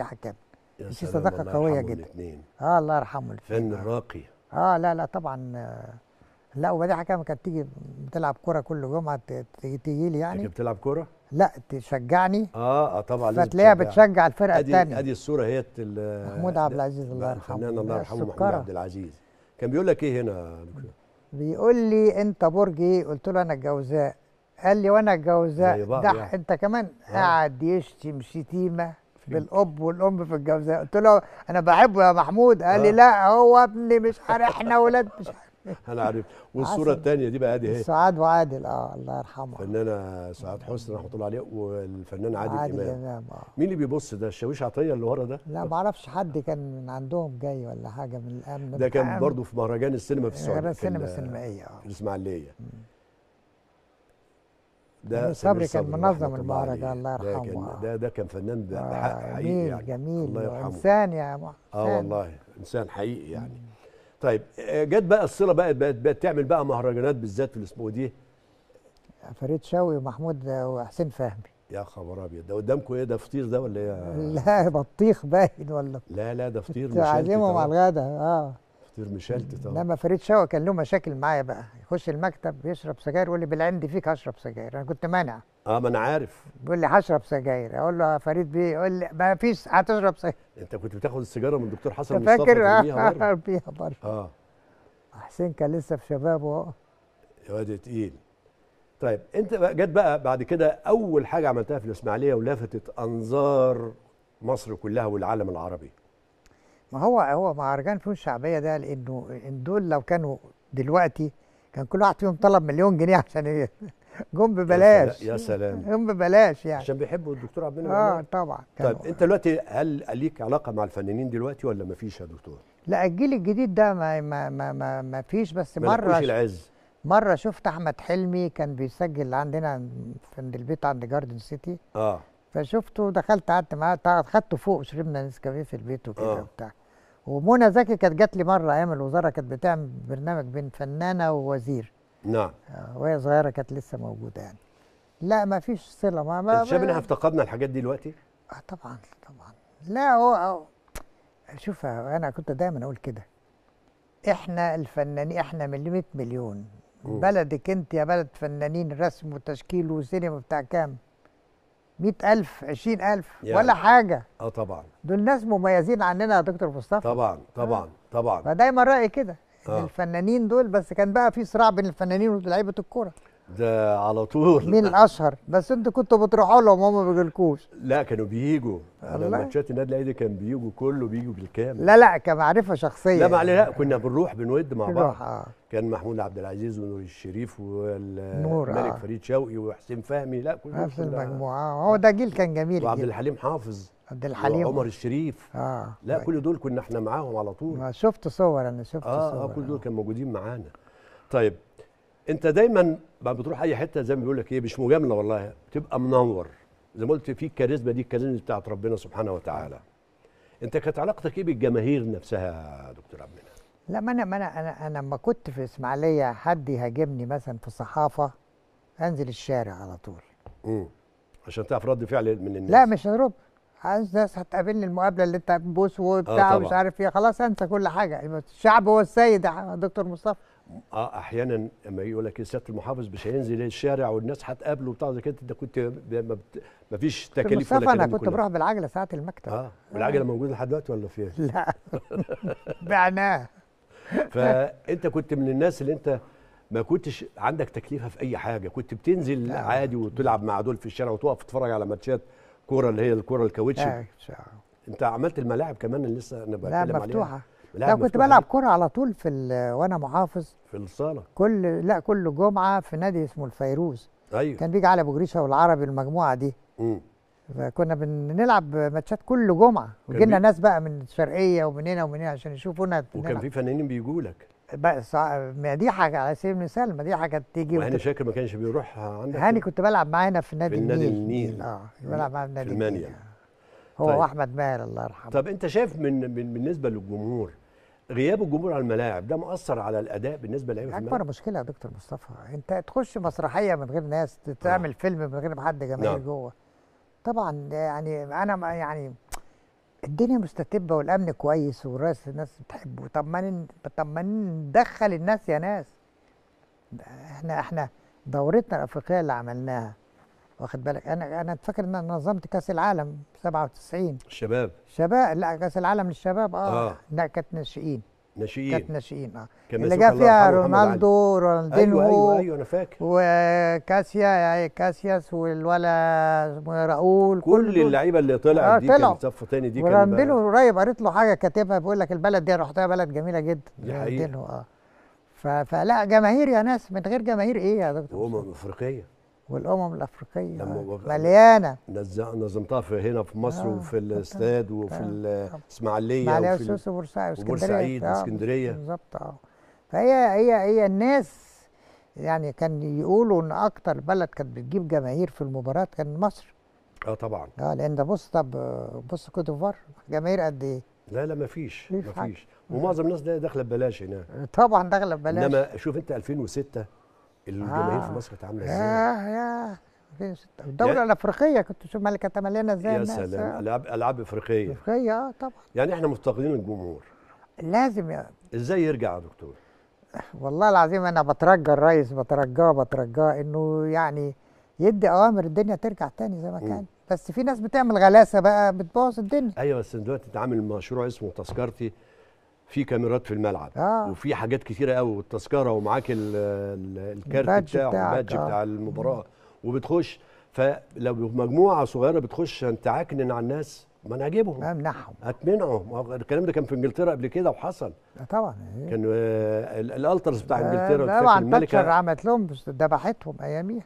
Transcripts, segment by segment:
يا حكام في صداقه قويه جدا الاثنين. اه الله يرحمه فن راقي اه لا لا طبعا آه، لا وبعدين حكام كانت تيجي بتلعب كوره كل جمعه تيجي لي يعني كانت بتلعب كوره؟ لا تشجعني اه اه طبعا فتلاقيها بتشجع الفرقه الثانيه ادي الصوره هي محمود عبد العزيز الله يرحمه الفنان الله يرحمه محمود عبد العزيز كان بيقول لك ايه هنا بيقول لي انت برج ايه؟ قلت له انا الجوزاء قال لي وانا الجوزاء ده يعني. انت كمان آه. قاعد يشتم شتيمه بالاب والام في الجوزاء قلت له انا بحبه يا محمود قال لي آه. لا هو ابني مش عارف احنا ولاد مش عارف انا عارف والصوره الثانيه دي بقى ادي اهي سعاد وعادل اه الله يرحمه الفنانه سعاد حسني رحمه الله عليه والفنان عادل, عادل امام امام آه. مين اللي بيبص ده الشاويش عطيه اللي ورا ده لا ما اعرفش حد كان من عندهم جاي ولا حاجه من الامن ده كان برضه في مهرجان السينما في السعوديه السينما السينمائيه اه الاسماعيليه ده يعني صبري كان منظم المهرجان الله يرحمه ده ده كان فنان ده آه حقيقي يعني جميل الله يرحمه آه، انسان يا محمد اه والله انسان حقيقي يعني مم. طيب آه، جت بقى الصله بقت بقت تعمل بقى مهرجانات بالذات في الاسبوع دي فريد شوقي ومحمود وحسين فهمي يا خبر ابيض ده قدامكم ايه ده فطير ده ولا ايه؟ لا بطيخ باين ولا لا لا ده فطير مش تعلمهم على الغدا اه فطير مشلت طبعا لما فريد شوقي كان له مشاكل معايا بقى يخش المكتب يشرب سجاير يقول لي بالعند فيك هشرب سجاير انا كنت مانع اه ما انا عارف بيقول لي هشرب سجاير اقول له يا فريد بيه يقول لي ما فيش هتشرب سجاير انت كنت بتاخد السيجاره من الدكتور حسن مصطفى فاكر اه بيها بره اه حسين كان لسه في شبابه اهو واد تقيل طيب انت جت بقى بعد كده اول حاجه عملتها في الاسماعيليه ولفتت انظار مصر كلها والعالم العربي ما هو هو مهرجان فنون شعبيه ده لانه دول لو كانوا دلوقتي كان كل واحد فيهم طلب مليون جنيه عشان جم ببلاش يا سلام جم ببلاش يعني عشان بيحبوا الدكتور عبد المنعم اه طبعا طيب انت دلوقتي هل ليك علاقه مع الفنانين دلوقتي ولا ما فيش يا دكتور؟ لا الجيل الجديد ده ما ما ما ما, ما فيش بس ما مره العز مره شفت احمد حلمي كان بيسجل عندنا في البيت عند جاردن سيتي اه فشفته دخلت قعدت معاه خدته فوق شربنا نسكافيه في البيت وكده آه. وبتاع ومنى زكي كانت جات لي مره ايام الوزاره كانت بتعمل برنامج بين فنانه ووزير نعم آه، وهي صغيره كانت لسه موجوده يعني لا ما فيش صله ما ما شايف ان احنا افتقدنا الحاجات دي دلوقتي؟ اه طبعا طبعا لا هو شوف انا كنت دايما اقول كده احنا الفنانين احنا من 100 مليون بلدك انت يا بلد فنانين رسم وتشكيل وسينما بتاع كام؟ 100000 20000 ولا حاجه اه طبعا دول ناس مميزين عننا يا دكتور مصطفى طبعا طبعا آه. طبعا فدايما رايي كده آه. الفنانين دول بس كان بقى في صراع بين الفنانين ولاعيبه الكوره ده على طول مين الاشهر بس انتوا كنتوا بتروحوا لهم هم ما بيجيلكوش لا كانوا بييجوا على ماتشات النادي الاهلي كان بييجوا كله بييجوا بالكامل لا لا كمعرفه شخصيه لا معلش يعني. لا كنا بنروح بنود مع بعض آه. كان محمود عبد العزيز ونور الشريف والملك آه. فريد شوقي وحسين فهمي لا كل نفس المجموعه آه. هو ده جيل كان جميل وعبد الحليم حافظ عبد الحليم وعمر الشريف اه لا بقى. طيب. كل دول كنا احنا معاهم على طول ما شفت صور انا شفت آه, آه، صور اه كل دول آه. كانوا موجودين معانا طيب انت دايما بعد ما بتروح اي حته زي ما بيقول لك ايه مش مجامله والله تبقى منور زي ما قلت في الكاريزما دي الكاريزما بتاعت ربنا سبحانه وتعالى انت كانت علاقتك ايه بالجماهير نفسها يا دكتور عبد المنعم لا ما انا ما انا انا انا لما كنت في اسماعيليه حد يهاجمني مثلا في الصحافه انزل الشارع على طول امم عشان تعرف رد فعل من الناس لا مش هروب عايز ناس هتقابلني المقابله اللي انت بوس وبتاع آه ومش عارف ايه خلاص انسى كل حاجه الشعب هو السيد يا دكتور مصطفى اه احيانا لما يقول لك سياده المحافظ مش هينزل الشارع والناس هتقابله وبتاع زي كده انت كنت ما فيش تكاليف ولا انا كنت بروح بالعجله ساعه المكتب اه والعجله آه. موجوده لحد دلوقتي ولا فيها؟ لا بعناها فانت كنت من الناس اللي انت ما كنتش عندك تكليفه في اي حاجه كنت بتنزل عادي وتلعب مع دول في الشارع وتقف تتفرج على ماتشات كوره اللي هي الكوره الكاوتش أيوة، انت عملت الملاعب كمان اللي لسه انا بتكلم عليها لا مفتوحه لا كنت بلعب كوره على طول في وانا محافظ في الصاله كل لا كل جمعه في نادي اسمه الفيروز ايوه كان بيجي علي ابو جريشه والعربي المجموعه دي امم فكنا بنلعب ماتشات كل جمعه وجينا ناس بقى من الشرقيه ومن هنا ومن هنا عشان يشوفونا وكان في فنانين بيجوا لك بس مديحه على سبيل المثال مديحه كانت تيجي وهاني وت... شاكر ما كانش بيروح عندك هاني كنت بلعب معانا في نادي النيل في النادي النيل اه بلعب معاه في نادي المانيا هو طيب. واحمد ماهر الله يرحمه طب انت شايف من, من بالنسبه للجمهور غياب الجمهور على الملاعب ده مؤثر على الاداء بالنسبه للعيبه اكبر مشكله يا دكتور مصطفى انت تخش مسرحيه من غير ناس تعمل آه. فيلم من غير حد جماهير نعم. جوه طبعا يعني انا يعني الدنيا مستتبه والامن كويس والرئيس الناس بتحبه طب ما طب ما ندخل الناس يا ناس احنا احنا دورتنا الافريقيه اللي عملناها واخد بالك انا انا فاكر ان انا نظمت كاس العالم 97 الشباب شباب لا كاس العالم للشباب اه, آه. لا كانت ناشئين ناشئين كانت ناشئين اه اللي جا فيها رونالدو أيوة، أيوة، رونالدينو ايوه ايوه ايوه انا فاكر وكاسيا يعني كاسياس والولا إيه، راؤول كل, كل اللعيبه اللي طلعت آه دي كانت صف تاني دي كانت رونالدينو قريب قريت له حاجه كاتبها بيقول لك البلد دي رحتها بلد جميله جدا دي حقيقة. اه فلا جماهير يا ناس من غير جماهير ايه يا دكتور؟ امم افريقيه والامم الافريقيه لما مليانه نظمتها في هنا في مصر آه وفي الاستاد وفي آه، الاسماعيليه آه. الاسماعيليه وفي بورسعيد واسكندريه آه، واسكندريه بالظبط اه فهي هي هي الناس يعني كان يقولوا ان اكتر بلد كانت بتجيب جماهير في المباراه كان مصر اه طبعا اه لان ده بص طب بص كوت ديفوار جماهير قد ايه لا لا ما فيش ما فيش ومعظم الناس داخله ببلاش هنا طبعا داخله ببلاش انما شوف انت 2006 الجماهير آه. في مصر كانت عامله ازاي؟ ياه ياه الدوله الافريقيه كنت شوف مالك كانت مليانه ازاي يا آه. سلام العاب العاب افريقيه افريقيه اه طبعا يعني احنا مفتقدين الجمهور لازم يا ازاي يرجع يا دكتور؟ والله العظيم انا بترجى الرئيس بترجاه بترجاه انه يعني يدي اوامر الدنيا ترجع تاني زي ما كان بس في ناس بتعمل غلاسه بقى بتبوظ الدنيا ايوه بس دلوقتي اتعامل مشروع اسمه تذكرتي في كاميرات في الملعب آه. وفي حاجات كتيره قوي والتذكره ومعاك الكارت بتاع البادج آه. بتاع المباراه وبتخش فلو مجموعه صغيره بتخش انت عاكنن على الناس ما انا هجيبهم امنعهم هتمنعهم الكلام ده كان في انجلترا قبل كده وحصل آه، طبعا كان آه الالترز بتاع آه، انجلترا طبعا الملكه عملت لهم ذبحتهم اياميها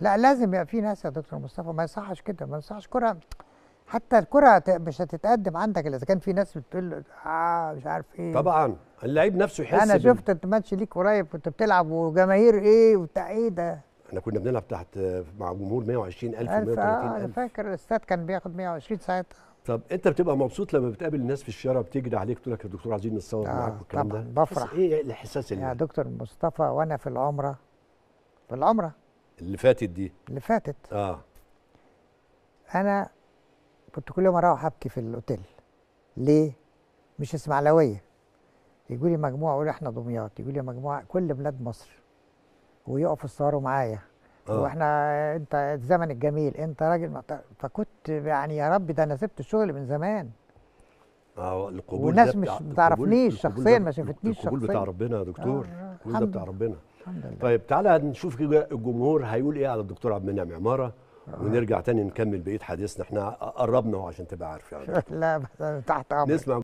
لا لازم يبقى في ناس يا دكتور مصطفى ما يصحش كده ما يصحش كره حتى الكره مش هتتقدم عندك اذا كان في ناس بتقول اه مش عارف ايه طبعا اللعيب نفسه يحس انا شفت الماتش ليك قريب كنت بتلعب وجماهير ايه وبتاع ايه ده احنا كنا بنلعب تحت مع جمهور 120000 ألف 130000 اه انا فاكر الاستاد كان بياخد 120 ساعتها طب انت بتبقى مبسوط لما بتقابل الناس في الشارع بتجري عليك تقول لك يا دكتور عايزين نتصور آه معاك والكلام ده بفرح ايه يعني الاحساس اللي يا دكتور مصطفى وانا في العمره في العمره اللي فاتت دي اللي فاتت اه انا كنت كل يوم اروح ابكي في الاوتيل ليه مش اسماعيلاويه يقول لي مجموعه يقول احنا دمياط يقول لي مجموعه كل بلاد مصر ويقفوا يتصوروا معايا آه. واحنا انت الزمن الجميل انت راجل فكنت يعني يا رب ده انا سبت الشغل من زمان اه القبول والناس مش ما تعرفنيش شخصيا ما شافتنيش شخصيا القبول بتاع ربنا يا دكتور آه، القبول ده بتاع ربنا الحمد لله طيب تعالى نشوف الجمهور هيقول ايه على الدكتور عبد المنعم عماره آه. ونرجع تاني نكمل بقيه حديثنا احنا قربنا اهو عشان تبقى عارف يعني لا تحت امرك نسمع